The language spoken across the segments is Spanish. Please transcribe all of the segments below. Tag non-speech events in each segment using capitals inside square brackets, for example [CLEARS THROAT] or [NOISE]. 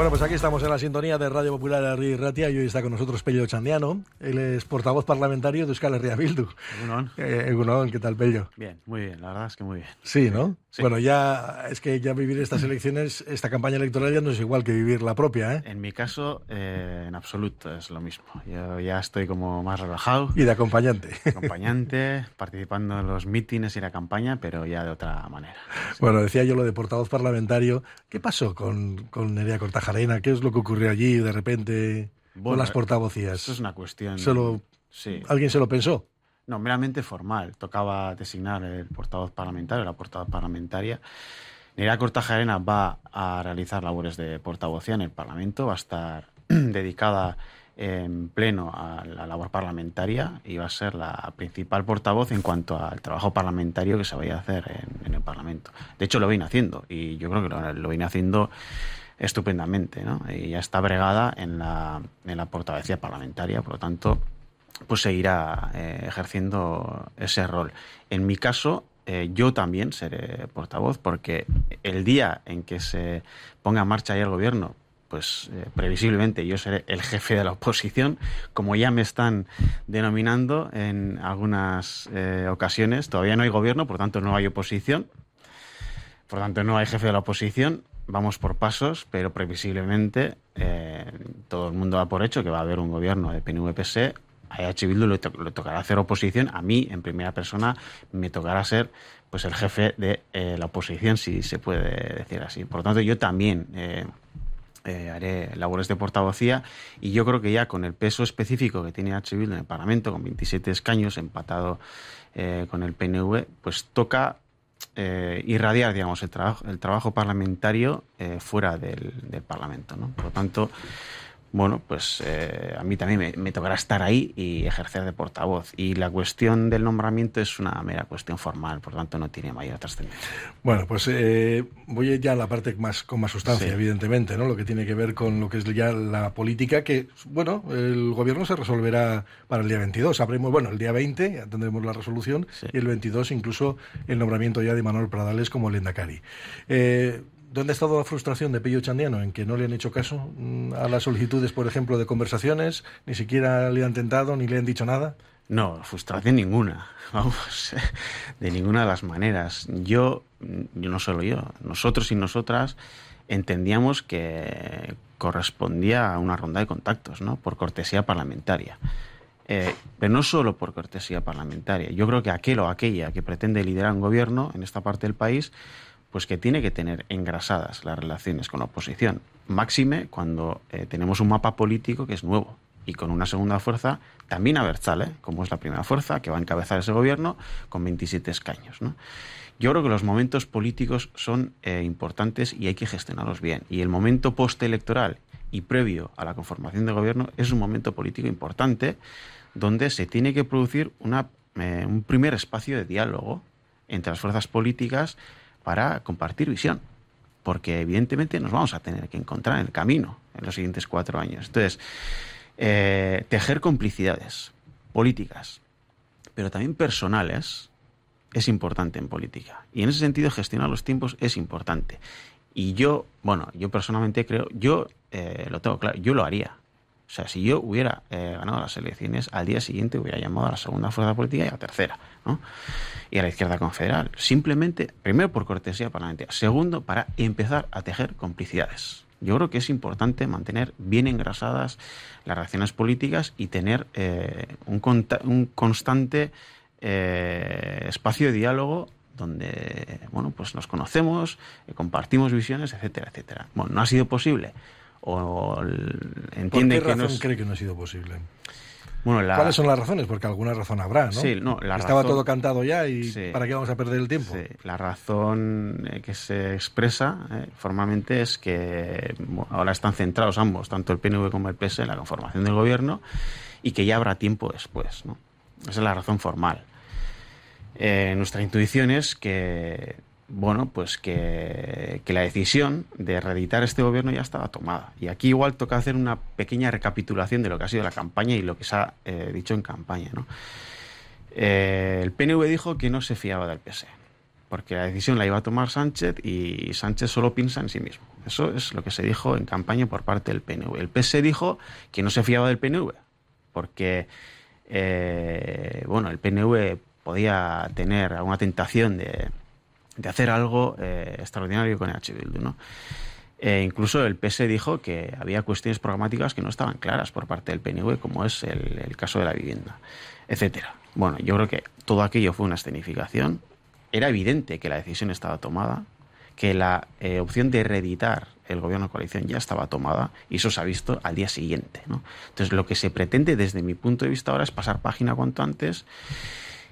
Bueno, pues aquí estamos en la sintonía de Radio Popular Arri Ratia y hoy está con nosotros Pello Chandiano. Él es portavoz parlamentario de Euskal Herria Bildu. Egunon. Eh, Egunon, ¿qué tal, Pello? Bien, muy bien, la verdad es que muy bien. Sí, ¿no? Bueno, ya es que ya vivir estas elecciones, esta campaña electoral ya no es igual que vivir la propia, ¿eh? En mi caso, eh, en absoluto es lo mismo. Yo ya estoy como más relajado. Y de acompañante. Acompañante, participando en los mítines y la campaña, pero ya de otra manera. Bueno, decía yo lo de portavoz parlamentario. ¿Qué pasó con, con Nerea Cortaja? ¿Qué es lo que ocurrió allí de repente con las portavocías? Eso es una cuestión. ¿Alguien se lo pensó? No, meramente formal. Tocaba designar el portavoz parlamentario, la portavoz parlamentaria. Nerea arena va a realizar labores de portavocía en el Parlamento, va a estar [CLEARS THROAT] dedicada en pleno a la labor parlamentaria y va a ser la principal portavoz en cuanto al trabajo parlamentario que se vaya a hacer en, el Parlamento. De hecho, lo viene haciendo y yo creo que lo, lo viene haciendo estupendamente, ¿no? Y ya está bregada en la, en la portavocía parlamentaria, por lo tanto, pues seguirá eh, ejerciendo ese rol. En mi caso, eh, yo también seré portavoz, porque el día en que se ponga en marcha ya el gobierno, pues eh, previsiblemente yo seré el jefe de la oposición, como ya me están denominando en algunas ocasiones. Todavía no hay gobierno, por tanto no hay oposición, por tanto no hay jefe de la oposición, vamos por pasos, pero previsiblemente eh, todo el mundo va por hecho que va a haber un gobierno de pnv pc e. A H. Bildu le, tocará hacer oposición. A mí, en primera persona, me tocará ser pues el jefe de eh, la oposición, si se puede decir así. Por lo tanto, yo también eh, haré labores de portavocía y yo creo que ya con el peso específico que tiene H. Bildu en el Parlamento, con 27 escaños, empatado con el PNV, pues toca eh, irradiar digamos, el, trabajo, el trabajo parlamentario eh, fuera del, del Parlamento. ¿no? Por lo tanto, bueno, pues eh, a mí también me, tocará estar ahí y ejercer de portavoz. Y la cuestión del nombramiento es una mera cuestión formal, por tanto no tiene mayor trascendencia. Bueno, pues eh, voy ya a la parte más, con más sustancia, evidentemente, ¿no? Lo que tiene que ver con lo que es ya la política, que, bueno, el gobierno se resolverá para el día 22. Sabremos, bueno, el día 20 tendremos la resolución y el 22 incluso el nombramiento ya de Manuel Pradales como el Endacari. Eh, ¿Dónde ha estado la frustración de Pello Chandiano? En que no le han hecho caso mm, a las solicitudes, por ejemplo, de conversaciones, ni siquiera le han tentado, ni le han dicho nada. No, frustración ninguna, [LAUGHS] vamos, de ninguna de las maneras. Yo, yo no solo yo, nosotros y nosotras entendíamos que correspondía a una ronda de contactos, ¿no? Por cortesía parlamentaria. Eh, pero no solo por cortesía parlamentaria. Yo creo que aquel o aquella que pretende liderar un gobierno en esta parte del país pues que tiene que tener engrasadas las relaciones con la oposición. Máxime cuando eh, tenemos un mapa político que es nuevo y con una segunda fuerza también a ¿eh? como es la primera fuerza que va a encabezar ese gobierno con 27 escaños. Yo creo que los momentos políticos son eh, importantes y hay que gestionarlos bien. Y el momento postelectoral y previo a la conformación del gobierno es un momento político importante donde se tiene que producir eh, un primer espacio de diálogo entre las fuerzas políticas para compartir visión, porque evidentemente nos vamos a tener que encontrar en el camino en los siguientes cuatro años. Entonces, eh, tejer complicidades políticas, pero también personales, es importante en política. Y en ese sentido, gestionar los tiempos es importante. Y yo, bueno, yo personalmente creo, yo eh, lo tengo claro, yo lo haría. O sea, si yo hubiera eh, ganado las elecciones, al día siguiente hubiera llamado a la segunda fuerza política y a la tercera, ¿no? Y a la izquierda confederal. Simplemente, primero por cortesía parlamentaria, segundo para empezar a tejer complicidades. Yo creo que es importante mantener bien engrasadas las relaciones políticas y tener eh, un, constante eh, espacio de diálogo donde bueno, pues nos conocemos, compartimos visiones, etcétera, etcétera. Bueno, no ha sido posible o entiende qué razón que no cree que no ha sido posible? Bueno, ¿Cuáles son las razones? Porque alguna razón habrá, ¿no? Estaba todo cantado ya y ¿para qué vamos a perder el tiempo? La razón eh, que se expresa eh, formalmente es que ahora están centrados ambos, tanto el PNV como el PS, e, en la conformación del gobierno y que ya habrá tiempo después, ¿no? Esa es la razón formal. Eh, nuestra intuición es que bueno, pues que, la decisión de reeditar este gobierno ya estaba tomada. Y aquí igual toca hacer una pequeña recapitulación de lo que ha sido la campaña y lo que se ha eh, dicho en campaña. Eh, el PNV dijo que no se fiaba del PS, e, porque la decisión la iba a tomar Sánchez y Sánchez solo piensa en sí mismo. Eso es lo que se dijo en campaña por parte del PNV. El PS e dijo que no se fiaba del PNV, porque eh, bueno, el PNV podía tener alguna tentación de de hacer algo eh, extraordinario con h building e incluso el PS dijo que había cuestiones programáticas que no estaban claras por parte del PNV, como es el, caso de la vivienda, etcétera. Bueno, yo creo que todo aquello fue una escenificación. Era evidente que la decisión estaba tomada, que la eh, opción de reeditar el gobierno de coalición ya estaba tomada y eso se ha visto al día siguiente. Entonces, lo que se pretende desde mi punto de vista ahora es pasar página cuanto antes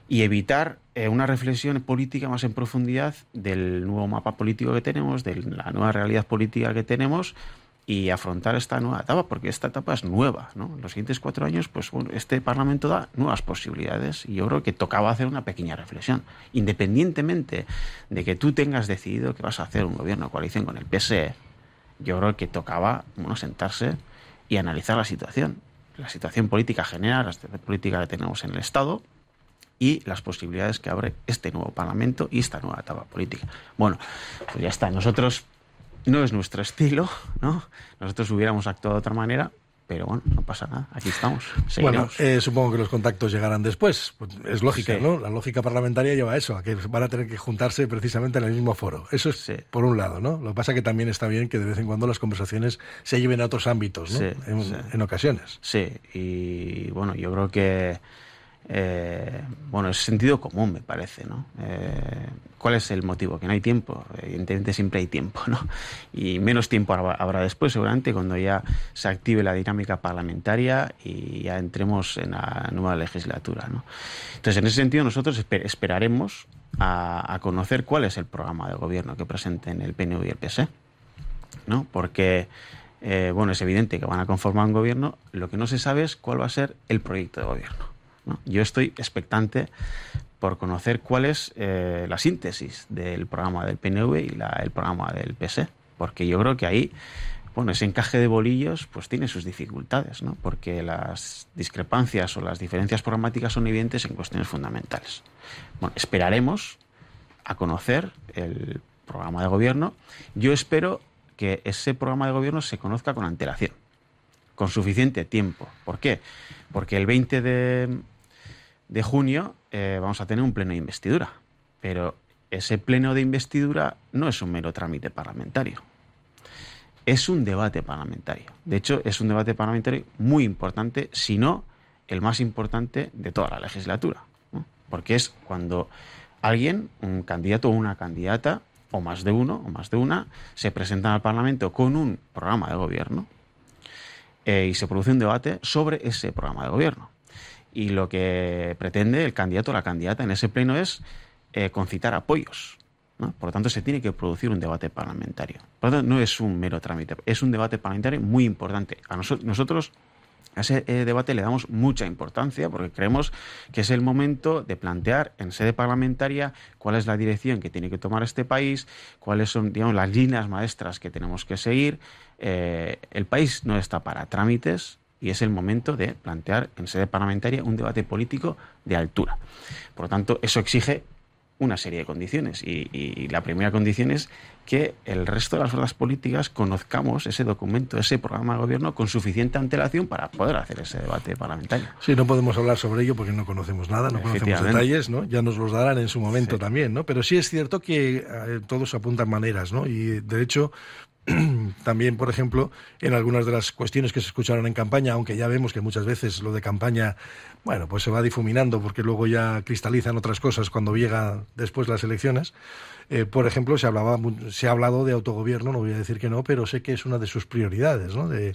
y evitar eh, una reflexión política más en profundidad del nuevo mapa político que tenemos, de la nueva realidad política que tenemos y afrontar esta nueva etapa, porque esta etapa es nueva. En los siguientes cuatro años, pues este Parlamento da nuevas posibilidades y yo creo que tocaba hacer una pequeña reflexión. Independientemente de que tú tengas decidido que vas a hacer un gobierno de coalición con el PSE, yo creo que tocaba bueno, sentarse y analizar la situación. La situación política general, la situación política que tenemos en el Estado, y las posibilidades que abre este nuevo Parlamento y esta nueva etapa política. Bueno, pues ya está, nosotros no es nuestro estilo, ¿no? Nosotros hubiéramos actuado de otra manera, pero bueno, no pasa nada, aquí estamos. Bueno, eh, supongo que los contactos llegarán después, pues, es lógica, ¿no? La lógica parlamentaria lleva a eso, a que van a tener que juntarse precisamente en el mismo foro. Eso es por un lado, ¿no? Lo que pasa que también está bien que de vez en cuando las conversaciones se lleven a otros ámbitos, ¿no? en ocasiones. Sí, y bueno, yo creo que eh, bueno, es sentido común, me parece, ¿no? Eh, ¿Cuál es el motivo? Que no hay tiempo. Evidentemente siempre hay tiempo, ¿no? Y menos tiempo habrá después, seguramente, cuando ya se active la dinámica parlamentaria y ya entremos en la nueva legislatura, ¿no? Entonces, en ese sentido, nosotros esperaremos a, conocer cuál es el programa de gobierno que presenten el PNV y el PS, e, ¿no? Porque... Eh, bueno, es evidente que van a conformar un gobierno, lo que no se sabe es cuál va a ser el proyecto de gobierno. Yo estoy expectante por conocer cuál es eh, la síntesis del programa del PNV y el programa del PS, e, porque yo creo que ahí, bueno, ese encaje de bolillos pues tiene sus dificultades, porque las discrepancias o las diferencias programáticas son evidentes en cuestiones fundamentales. esperaremos a conocer el programa de gobierno. Yo espero que ese programa de gobierno se conozca con antelación, con suficiente tiempo. ¿Por qué? Porque el 20 de de junio eh, vamos a tener un pleno de investidura. Pero ese pleno de investidura no es un mero trámite parlamentario. Es un debate parlamentario. De hecho, es un debate parlamentario muy importante, si no el más importante de toda la legislatura. Porque es cuando alguien, un candidato o una candidata, o más de uno o más de una, se presentan al Parlamento con un programa de gobierno eh, y se produce un debate sobre ese programa de gobierno y lo que pretende el candidato o la candidata en ese pleno es eh, concitar apoyos. Por lo tanto, se tiene que producir un debate parlamentario. no es un mero trámite, es un debate parlamentario muy importante. A nosotros a ese eh, debate le damos mucha importancia porque creemos que es el momento de plantear en sede parlamentaria cuál es la dirección que tiene que tomar este país, cuáles son digamos, las líneas maestras que tenemos que seguir. Eh, el país no está para trámites, y es el momento de plantear en sede parlamentaria un debate político de altura. Por lo tanto, eso exige una serie de condiciones y, la primera condición es que el resto de las fuerzas políticas conozcamos ese documento, ese programa de gobierno con suficiente antelación para poder hacer ese debate parlamentario. Sí, no podemos hablar sobre ello porque no conocemos nada, no conocemos detalles, ¿no? Ya nos los darán en su momento también, ¿no? Pero sí es cierto que eh, todos apuntan maneras, ¿no? Y de hecho, [CLEARS THROAT] también, por ejemplo, en algunas de las cuestiones que se escucharon en campaña, aunque ya vemos que muchas veces lo de campaña, bueno, pues se va difuminando porque luego ya cristalizan otras cosas cuando llega después las elecciones. Eh, por ejemplo, se, hablaba, se ha hablado de autogobierno, no voy a decir que no, pero sé que es una de sus prioridades, ¿no? De,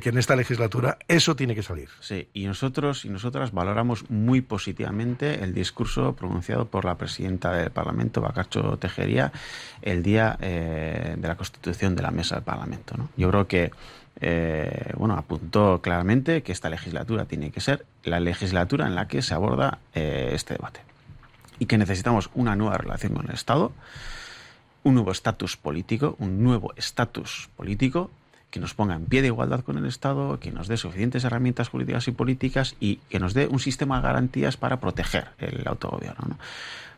que en esta legislatura eso tiene que salir. Sí, y nosotros y nosotras valoramos muy positivamente el discurso pronunciado por la presidenta del Parlamento, Bacacho Tejería, el día eh, de la constitución de la mesa del Parlamento. Yo creo que eh, bueno, apuntó claramente que esta legislatura tiene que ser la legislatura en la que se aborda eh, este debate y que necesitamos una nueva relación con el Estado, un nuevo estatus político, un nuevo estatus político que nos ponga en pie de igualdad con el Estado, que nos dé suficientes herramientas jurídicas y políticas y que nos dé un sistema de garantías para proteger el autogobierno. ¿no?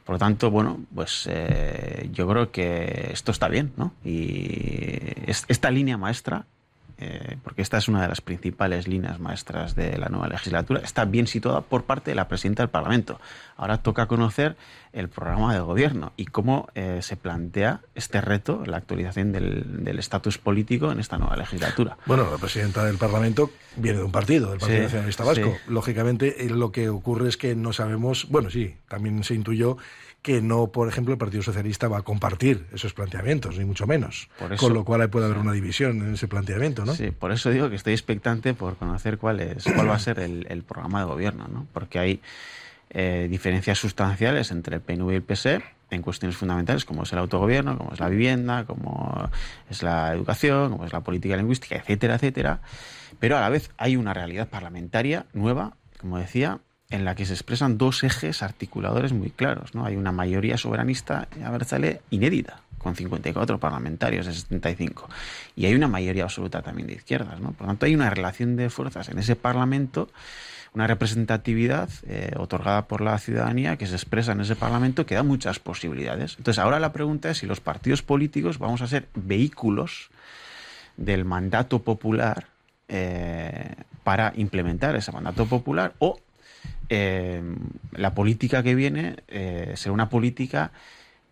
Por lo tanto, bueno, pues eh, yo creo que esto está bien, ¿no? Y es, esta línea maestra eh, porque esta es una de las principales líneas maestras de la nueva legislatura, está bien situada por parte de la presidenta del Parlamento. Ahora toca conocer el programa de gobierno y cómo eh, se plantea este reto, la actualización del estatus político en esta nueva legislatura. Bueno, la presidenta del Parlamento viene de un partido, del Partido Nacionalista Vasco. Lógicamente, eh, lo que ocurre es que no sabemos, bueno, sí, también se intuyó que no, por ejemplo, el Partido Socialista va a compartir esos planteamientos, ni mucho menos. Por Con lo cual puede haber una división en ese planteamiento, ¿no? Sí, por eso digo que estoy expectante por conocer cuál, es, cuál va a ser el, programa de gobierno, ¿no? Porque hay eh, diferencias sustanciales entre el PNV y el PSE en cuestiones fundamentales como es el autogobierno, como es la vivienda, como es la educación, como es la política lingüística, etcétera, etcétera. Pero a la vez hay una realidad parlamentaria nueva, como decía, en la que se expresan dos ejes articuladores muy claros. ¿no? Hay una mayoría soberanista a sale inédita, con 54 parlamentarios de 75. Y hay una mayoría absoluta también de izquierdas. Por lo tanto, hay una relación de fuerzas en ese Parlamento, una representatividad eh, otorgada por la ciudadanía que se expresa en ese Parlamento que da muchas posibilidades. Entonces, ahora la pregunta es si los partidos políticos vamos a ser vehículos del mandato popular eh, para implementar ese mandato popular o eh, la política que viene eh, será una política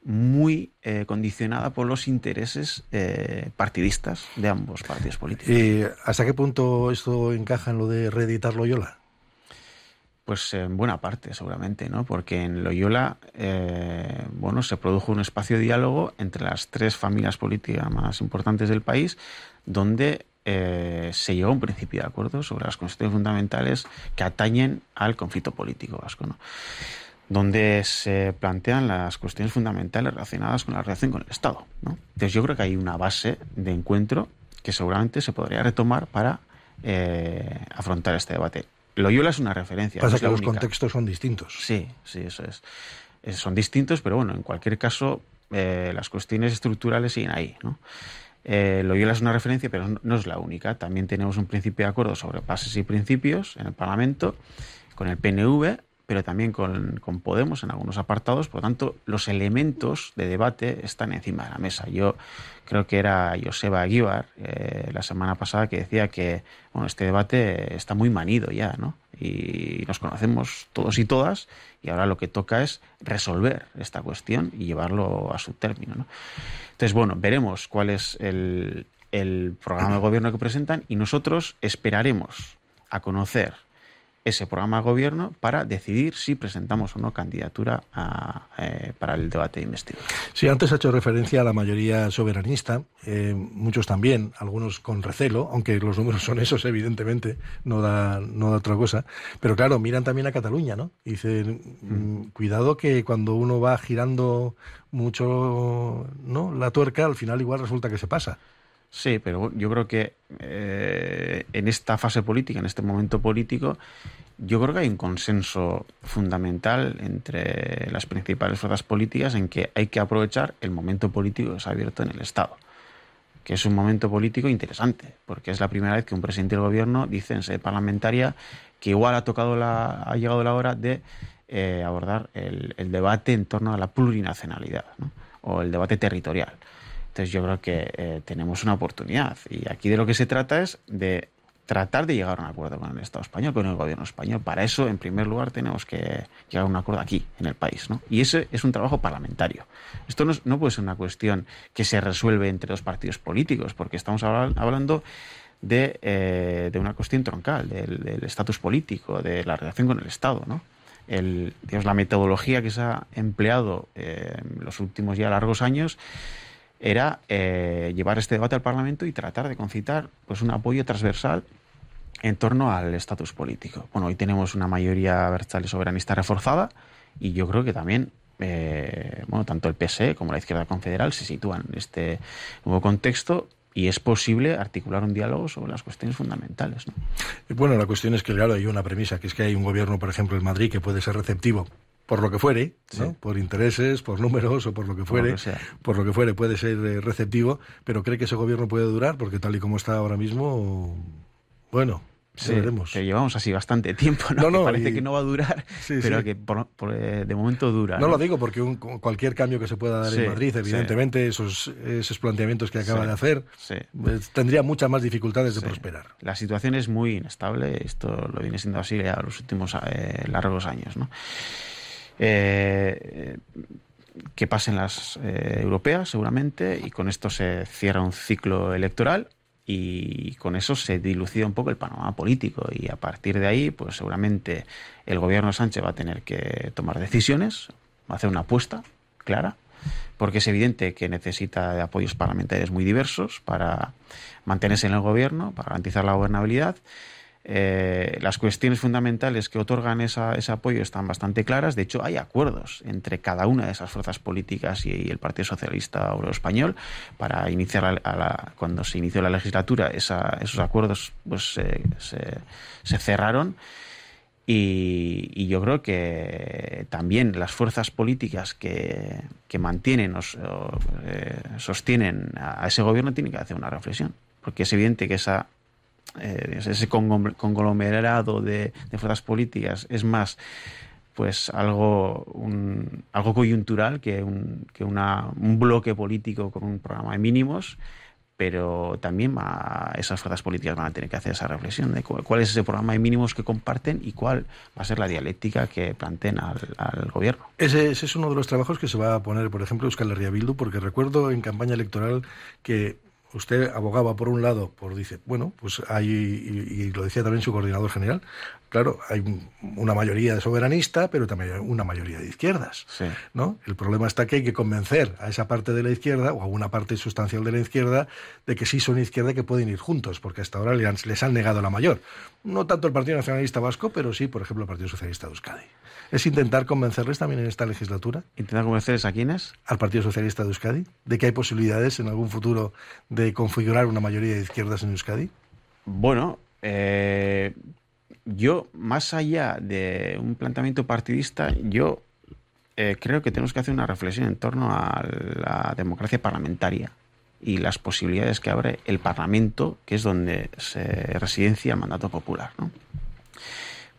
muy eh, condicionada por los intereses partidistas de ambos partidos políticos. ¿Y hasta qué punto esto encaja en lo de reeditar Loyola? Pues en buena parte, seguramente, ¿no? Porque en Loyola, bueno, se produjo un espacio de diálogo entre las tres familias políticas más importantes del país, donde eh, se llegó a un principio de acuerdo sobre las cuestiones fundamentales que atañen al conflicto político vasco, ¿no? donde se plantean las cuestiones fundamentales relacionadas con la relación con el Estado. ¿no? Entonces yo creo que hay una base de encuentro que seguramente se podría retomar para eh, afrontar este debate. Loyola es una referencia. Pasa que los contextos son distintos. Sí, sí, eso es. Eh, son distintos, pero bueno, en cualquier caso, las cuestiones estructurales siguen ahí. ¿no? Eh, lo Loyola es una referencia, pero no es la única. También tenemos un principio de acuerdo sobre pases y principios en el Parlamento, con el PNV, pero también con, Podemos en algunos apartados. Por lo tanto, los elementos de debate están encima de la mesa. Yo creo que era Joseba Aguibar eh, la semana pasada que decía que bueno, este debate está muy manido ya, ¿no? y nos conocemos todos y todas y ahora lo que toca es resolver esta cuestión y llevarlo a su término. Entonces, bueno, veremos cuál es el, el programa de gobierno que presentan y nosotros esperaremos a conocer ese programa de gobierno para decidir si presentamos o no candidatura eh, para el debate de investidura. Sí, antes ha hecho referencia a la mayoría soberanista, eh, muchos también, algunos con recelo, aunque los números son esos, evidentemente, no da, no da otra cosa. Pero claro, miran también a Cataluña, ¿no? Y dicen, mm. Mm, cuidado que cuando uno va girando mucho ¿no? la tuerca, al final igual resulta que se pasa. Sí, pero yo creo que eh, en esta fase política, en este momento político, yo creo que hay un consenso fundamental entre las principales fuerzas políticas en que hay que aprovechar el momento político que se ha abierto en el Estado, que es un momento político interesante, porque es la primera vez que un presidente del gobierno dice en sede parlamentaria que igual ha, tocado la, ha llegado la hora de eh, abordar el, debate en torno a la plurinacionalidad o el debate territorial. Entonces yo creo que eh, tenemos una oportunidad y aquí de lo que se trata es de tratar de llegar a un acuerdo con el Estado español, con el gobierno español. Para eso, en primer lugar, tenemos que llegar a un acuerdo aquí, en el país. Y ese es un trabajo parlamentario. Esto no, puede ser una cuestión que se resuelve entre dos partidos políticos, porque estamos hablando eh, de, una cuestión troncal, del estatus político, de la relación con el Estado. ¿no? El, la metodología que se ha empleado eh, en los últimos ya largos años era eh, llevar este debate al Parlamento y tratar de concitar pues, un apoyo transversal en torno al estatus político. Bueno, hoy tenemos una mayoría versal y soberanista reforzada y yo creo que también eh, bueno, tanto el PSE como la izquierda confederal se sitúan en este nuevo contexto y es posible articular un diálogo sobre las cuestiones fundamentales. Bueno, la cuestión es que, claro, hay una premisa, que es que hay un gobierno, por ejemplo, en Madrid, que puede ser receptivo por lo que fuere, por intereses, por números o por lo que fuere, por lo que fuere puede ser eh, receptivo, pero cree que ese gobierno puede durar porque tal y como está ahora mismo, bueno, Sí, que llevamos así bastante tiempo, ¿no? parece que no va a durar, pero que eh, de momento dura. No, lo digo porque cualquier cambio que se pueda dar en Madrid, evidentemente, esos, esos planteamientos que acaba de hacer, pues, tendría muchas más dificultades de prosperar. La situación es muy inestable, esto lo viene siendo así a los últimos eh, largos años, ¿no? Eh, que pasen las eh, europeas seguramente y con esto se cierra un ciclo electoral y con eso se dilucida un poco el panorama político y a partir de ahí pues seguramente el gobierno Sánchez va a tener que tomar decisiones, va a hacer una apuesta clara porque es evidente que necesita de apoyos parlamentarios muy diversos para mantenerse en el gobierno, para garantizar la gobernabilidad eh, las cuestiones fundamentales que otorgan ese apoyo están bastante claras. De hecho, hay acuerdos entre cada una de esas fuerzas políticas y, el Partido Socialista Obrero Español para iniciar a la, cuando se inició la legislatura. esos acuerdos pues, se, cerraron. Y, yo creo que también las fuerzas políticas que, mantienen o, eh, sostienen a, a ese gobierno tienen que hacer una reflexión, porque es evidente que esa eh, ese conglomerado de, fuerzas políticas es más pues algo, algo coyuntural que, un, una, un bloque político con un programa de mínimos, pero también esas fuerzas políticas van a tener que hacer esa reflexión de cuál, es ese programa de mínimos que comparten y cuál va a ser la dialéctica que planteen al, gobierno. Ese, es uno de los trabajos que se va a poner, por ejemplo, Euskal Herria Bildu, porque recuerdo en campaña electoral que usted abogaba por un lado, por dice, bueno, pues hay, y, y, lo decía también su coordinador general, claro, hay una mayoría de soberanista, pero también una mayoría de izquierdas. ¿no? El problema está que hay que convencer a esa parte de la izquierda o a una parte sustancial de la izquierda de que sí son izquierda y que pueden ir juntos, porque hasta ahora les han, les han negado la mayor. No tanto el Partido Nacionalista Vasco, pero sí, por ejemplo, el Partido Socialista de Euskadi. Es intentar convencerles también en esta legislatura. ¿Intentar convencerles a quiénes? Al Partido Socialista de Euskadi, de que hay posibilidades en algún futuro de configurar una mayoría de izquierdas en Euskadi. Bueno, eh, yo, más allá de un planteamiento partidista, yo eh, creo que tenemos que hacer una reflexión en torno a la democracia parlamentaria y las posibilidades que abre el Parlamento, que es donde se residencia el mandato popular.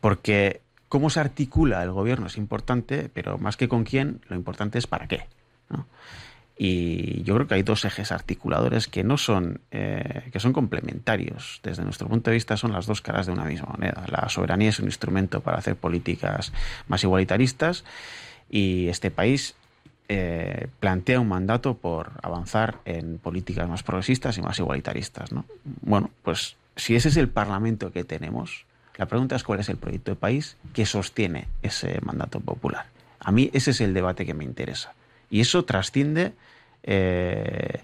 Porque cómo se articula el gobierno es importante, pero más que con quién, lo importante es para qué. ¿no? Y yo creo que hay dos ejes articuladores que no son, eh, que son complementarios. Desde nuestro punto de vista, son las dos caras de una misma moneda. La soberanía es un instrumento para hacer políticas más igualitaristas y este país eh, plantea un mandato por avanzar en políticas más progresistas y más igualitaristas. Bueno, pues si ese es el Parlamento que tenemos, la pregunta es cuál es el proyecto de país que sostiene ese mandato popular. A mí ese es el debate que me interesa. Y eso trasciende eh,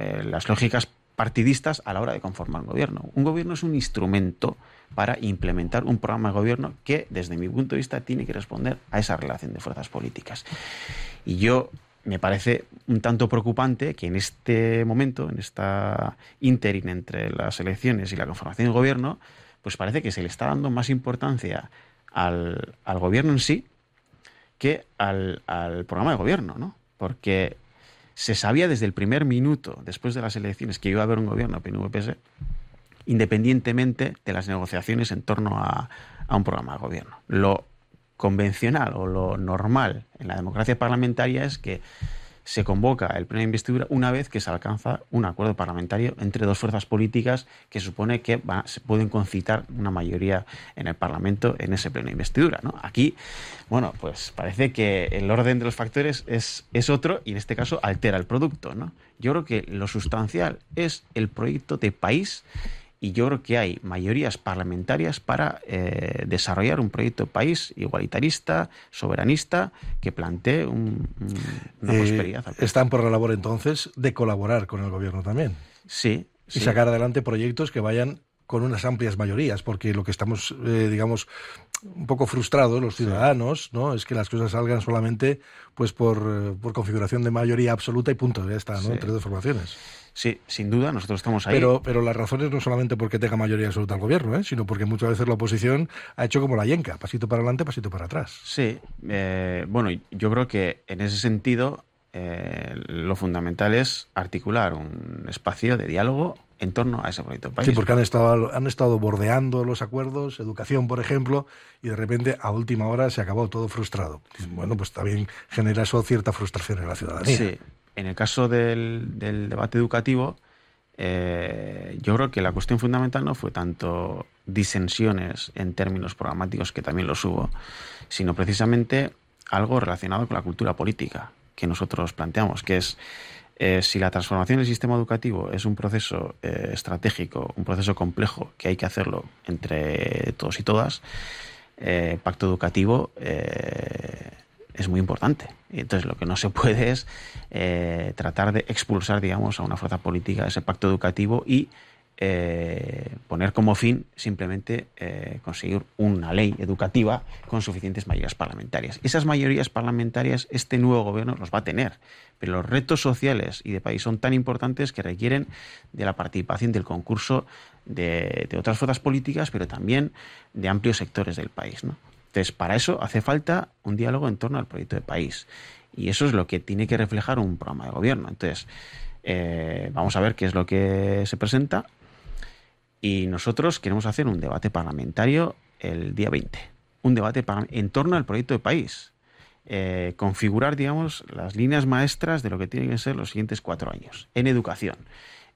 eh, las lógicas partidistas a la hora de conformar un gobierno. Un gobierno es un instrumento para implementar un programa de gobierno que, desde mi punto de vista, tiene que responder a esa relación de fuerzas políticas. Y yo me parece un tanto preocupante que en este momento, en esta interin entre las elecciones y la conformación del gobierno, pues parece que se le está dando más importancia al gobierno en sí que al, programa de gobierno, ¿no? Porque se sabía desde el primer minuto, después de las elecciones, que iba a haber un gobierno PNVPS, independientemente de las negociaciones en torno a, a, un programa de gobierno. Lo convencional o lo normal en la democracia parlamentaria es que se convoca el pleno de investidura una vez que se alcanza un acuerdo parlamentario entre dos fuerzas políticas que supone que se pueden concitar una mayoría en el Parlamento en ese pleno de investidura. ¿no? Aquí, bueno, pues parece que el orden de los factores es, es otro y en este caso altera el producto. ¿no? Yo creo que lo sustancial es el proyecto de país y yo creo que hay mayorías parlamentarias para eh, desarrollar un proyecto de país igualitarista, soberanista, que plantee un, una eh, prosperidad. Están por la labor entonces de colaborar con el gobierno también. Sí. Y sacar adelante proyectos que vayan con unas amplias mayorías, porque lo que estamos, eh, digamos, un poco frustrados los ciudadanos, ¿no? Es que las cosas salgan solamente pues por, eh, configuración de mayoría absoluta y punto, ya está, ¿no? Entre dos formaciones. Sí, sin duda, nosotros estamos ahí. Pero, pero las razones no solamente porque tenga mayoría absoluta el gobierno, ¿eh? sino porque muchas veces la oposición ha hecho como la yenca, pasito para adelante, pasito para atrás. Sí, eh, bueno, yo creo que en ese sentido lo fundamental es articular un espacio de diálogo en torno a ese proyecto país. Sí, porque han estado, han estado bordeando los acuerdos, educación, por ejemplo, y de repente a última hora se acabó todo frustrado. Bueno, pues también genera eso cierta frustración en la ciudadanía. Sí, en el caso del, debate educativo, eh, yo creo que la cuestión fundamental no fue tanto disensiones en términos programáticos, que también los hubo, sino precisamente algo relacionado con la cultura política que nosotros planteamos, que es eh, si la transformación del sistema educativo es un proceso eh, estratégico, un proceso complejo que hay que hacerlo entre todos y todas, el eh, pacto educativo es muy importante. Entonces lo que no se puede es tratar de expulsar, digamos, a una fuerza política ese pacto educativo y eh, poner como fin simplemente eh, conseguir una ley educativa con suficientes mayorías parlamentarias. Esas mayorías parlamentarias este nuevo gobierno los va a tener, pero los retos sociales y de país son tan importantes que requieren de la participación del concurso de, otras fuerzas políticas, pero también de amplios sectores del país. Entonces, para eso hace falta un diálogo en torno al proyecto de país. Y eso es lo que tiene que reflejar un programa de gobierno. Entonces, eh, vamos a ver qué es lo que se presenta y nosotros queremos hacer un debate parlamentario el día 20. Un debate en torno al proyecto de país. Eh, configurar, digamos, las líneas maestras de lo que tienen que ser los siguientes cuatro años en educación,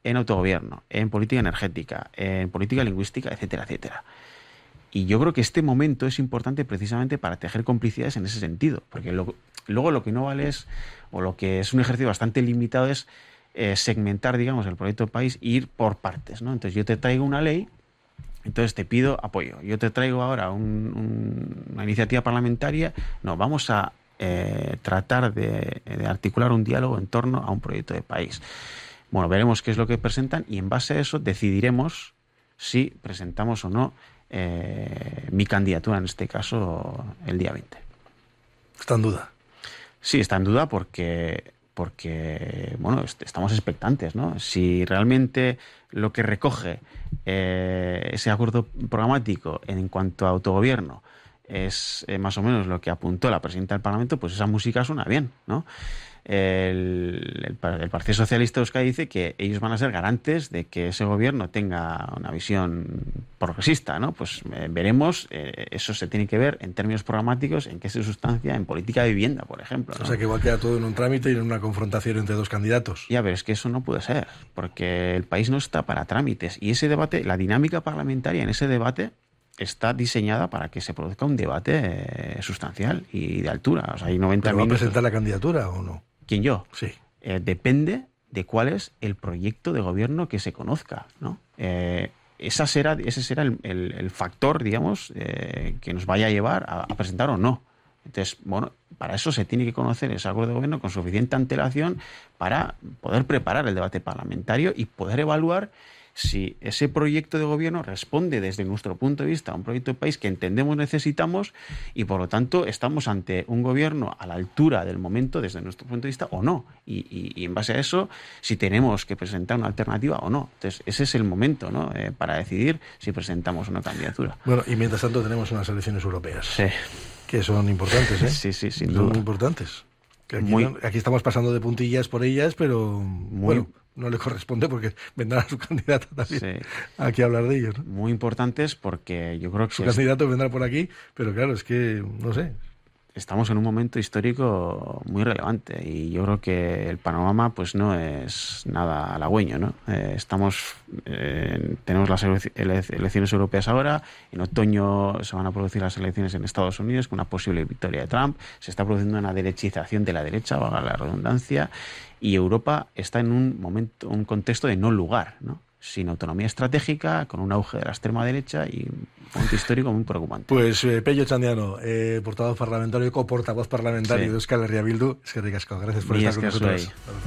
en autogobierno, en política energética, en política lingüística, etcétera, etcétera. Y yo creo que este momento es importante precisamente para tejer complicidades en ese sentido, porque luego lo que no vale es, o lo que es un ejercicio bastante limitado es eh, segmentar, digamos, el proyecto de país e ir por partes, ¿no? Entonces yo te traigo una ley, entonces te pido apoyo. Yo te traigo ahora una iniciativa parlamentaria, no, vamos a eh, tratar de, articular un diálogo en torno a un proyecto de país. Bueno, veremos qué es lo que presentan y en base a eso decidiremos si presentamos o no eh, mi candidatura, en este caso, el día 20. ¿Está en duda? Sí, está en duda porque porque bueno, estamos expectantes, ¿no? Si realmente lo que recoge eh, ese acuerdo programático en cuanto a autogobierno es eh, más o menos lo que apuntó la presidenta del Parlamento, pues esa música suena bien, ¿no? el, Partido Socialista de Euskadi dice que ellos van a ser garantes de que ese gobierno tenga una visión progresista, ¿no? Pues eh, veremos, eh, eso se tiene que ver en términos programáticos, en qué se sustancia en política de vivienda, por ejemplo. O sea que a quedar todo en un trámite y en una confrontación entre dos candidatos. Ya, pero es que eso no puede ser, porque el país no está para trámites. Y ese debate, la dinámica parlamentaria en ese debate está diseñada para que se produzca un debate eh, sustancial y de altura. O sea, hay 90 ¿Pero va a presentar la candidatura o no? ¿Quién yo? Sí. Eh, depende de cuál es el proyecto de gobierno que se conozca, ¿no? Eh, esa será, ese será el, factor, digamos, eh, que nos vaya a llevar a, a, presentar o no. Entonces, bueno, para eso se tiene que conocer ese acuerdo de gobierno con suficiente antelación para poder preparar el debate parlamentario y poder evaluar si ese proyecto de gobierno responde desde nuestro punto de vista a un proyecto de país que entendemos necesitamos y por lo tanto estamos ante un gobierno a la altura del momento desde nuestro punto de vista o no. Y, en base a eso, si tenemos que presentar una alternativa o no. Entonces, ese es el momento ¿no? Eh, para decidir si presentamos una candidatura. Bueno, y mientras tanto tenemos unas elecciones europeas. Sí. Que son importantes, ¿eh? Sí, sí, sin son importantes. Aquí, estamos pasando de puntillas por ellas, pero bueno, no le corresponde porque vendrá su [LAUGHS] candidato... también a hablar de ellos. Muy importantes porque yo creo que... Su candidato vendrá por aquí, pero claro, es que, no sé. Estamos en un momento histórico muy relevante y yo creo que el panorama pues no es nada halagüeño, ¿no? Eh, estamos, eh, tenemos las elecciones europeas ahora, en otoño se van a producir las elecciones en Estados Unidos con una posible victoria de Trump, se está produciendo una derechización de la derecha, valga la redundancia, y Europa está en un momento, un contexto de no lugar, ¿no? sin autonomía estratégica, con un auge de la extrema derecha y un punto histórico muy preocupante. Pues eh, Pello Chandiano, eh, portavoz parlamentario, coportavoz parlamentario de Euskal Bildu, es que ricasco. Gracias por estar